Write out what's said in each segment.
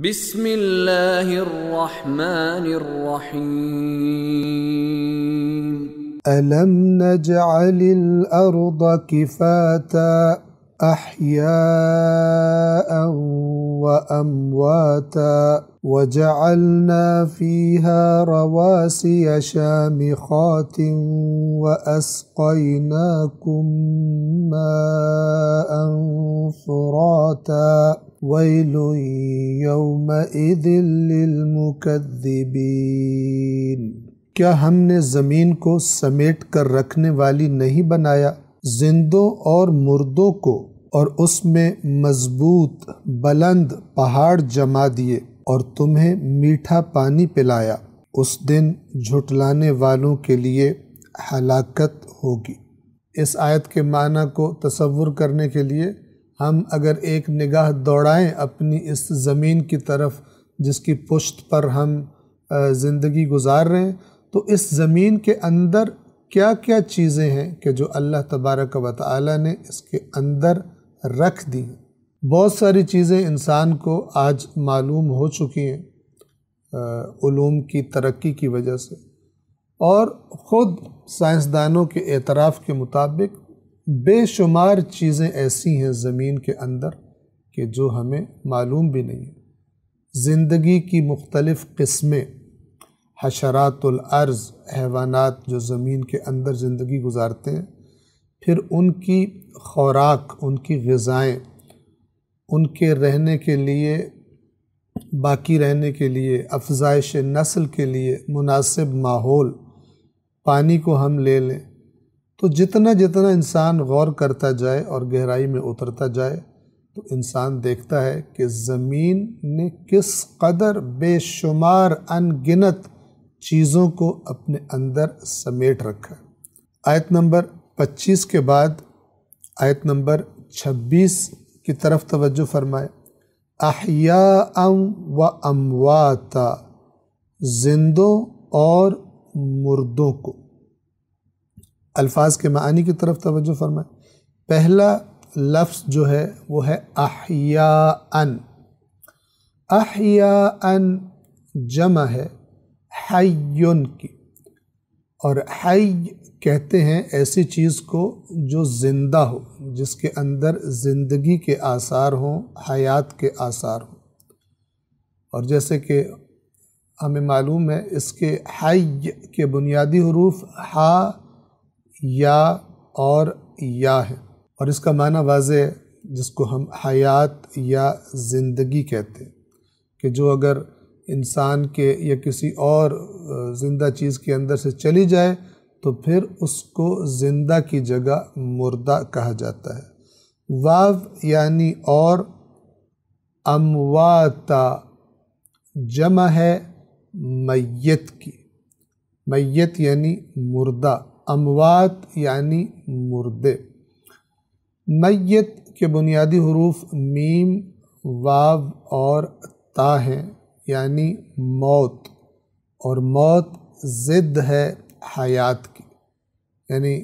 بسم الله الرحمن الرحيم ألم نجعل الأرض كفاتا أحياء وأمواتا وجعلنا فيها رواسي شامخات وأسقيناكم ماء فراتا کیا ہم نے زمین کو سمیٹ کر رکھنے والی نہیں بنایا زندوں اور مردوں کو اور اس میں مضبوط بلند پہاڑ جما دیے اور تمہیں میٹھا پانی پلایا اس دن جھٹلانے والوں کے لیے ہلاکت ہوگی اس آیت کے معنی کو تصور کرنے کے لیے ہم اگر ایک نگاہ دوڑائیں اپنی اس زمین کی طرف جس کی پشت پر ہم زندگی گزار رہے ہیں تو اس زمین کے اندر کیا کیا چیزیں ہیں کہ جو اللہ تبارک و تعالی نے اس کے اندر رکھ دی بہت ساری چیزیں انسان کو آج معلوم ہو چکی ہیں علوم کی ترقی کی وجہ سے اور خود سائنسدانوں کے اعتراف کے مطابق بے شمار چیزیں ایسی ہیں زمین کے اندر کہ جو ہمیں معلوم بھی نہیں زندگی کی مختلف قسمیں حشرات العرض حیوانات جو زمین کے اندر زندگی گزارتے ہیں پھر ان کی خوراک ان کی غذائیں ان کے رہنے کے لیے باقی رہنے کے لیے افزائش نسل کے لیے مناسب ماحول پانی کو ہم لے لیں تو جتنا جتنا انسان غور کرتا جائے اور گہرائی میں اترتا جائے تو انسان دیکھتا ہے کہ زمین نے کس قدر بے شمار ان گنت چیزوں کو اپنے اندر سمیٹ رکھا آیت نمبر پچیس کے بعد آیت نمبر چھبیس کی طرف توجہ فرمائے احیاء و امواتا زندوں اور مردوں کو الفاظ کے معانی کی طرف توجہ فرمائیں پہلا لفظ جو ہے وہ ہے احیاءن ان جمع ہے حیون کی اور حی کہتے ہیں ایسی چیز کو جو زندہ ہو جس کے اندر زندگی کے آثار ہوں حیات کے آثار ہوں اور جیسے کہ ہمیں معلوم ہے اس کے حی کے بنیادی حروف ہا یا اور یا ہے اور اس کا معنی واضح جس کو ہم حیات یا زندگی کہتے ہیں کہ جو اگر انسان کے یا کسی اور زندہ چیز کے اندر سے چلی جائے تو پھر اس کو زندہ کی جگہ مردہ کہا جاتا ہے واو یعنی اور امواتا جمع ہے میت کی میت یعنی مردہ اموات یعنی مردے میت کے بنیادی حروف میم واو اور تا ہیں یعنی موت اور موت ضد ہے حیات کی یعنی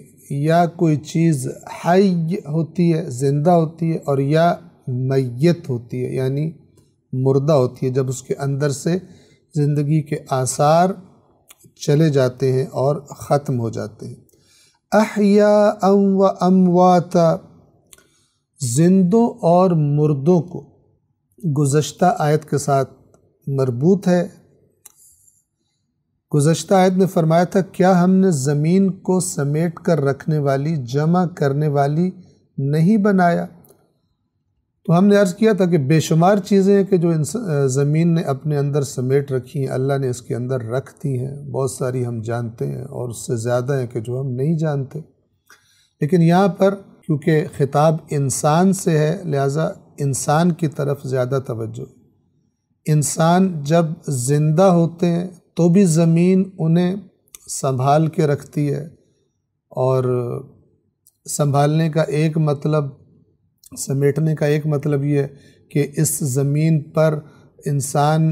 یا کوئی چیز حی ہوتی ہے زندہ ہوتی ہے اور یا میت ہوتی ہے یعنی مردہ ہوتی ہے جب اس کے اندر سے زندگی کے آثار چلے جاتے ہیں اور ختم ہو جاتے ہیں احیاء ام و امواتا زندوں اور مردوں کو گزشتہ آیت کے ساتھ مربوط ہے گزشتہ آیت نے فرمایا تھا کیا ہم نے زمین کو سمیٹ کر رکھنے والی جمع کرنے والی نہیں بنایا تو ہم نے عرض کیا تھا کہ بے شمار چیزیں ہیں کہ جو زمین نے اپنے اندر سمیٹ رکھی ہیں اللہ نے اس کے اندر رکھ دی ہیں بہت ساری ہم جانتے ہیں اور اس سے زیادہ ہیں کہ جو ہم نہیں جانتے لیکن یہاں پر کیونکہ خطاب انسان سے ہے لہٰذا انسان کی طرف زیادہ توجہ انسان جب زندہ ہوتے ہیں تو بھی زمین انہیں سنبھال کے رکھتی ہے اور سنبھالنے کا ایک مطلب سمیٹنے کا ایک مطلب یہ کہ اس زمین پر انسان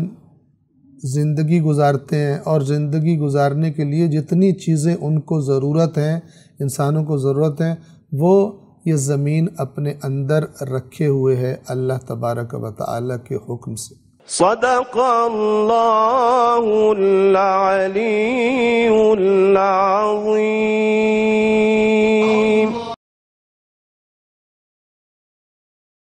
زندگی گزارتے ہیں اور زندگی گزارنے کے لیے جتنی چیزیں ان کو ضرورت ہیں انسانوں کو ضرورت ہیں وہ یہ زمین اپنے اندر رکھے ہوئے ہے اللہ تبارک و تعالی کے حکم سے صدق اللہ العلی العظیم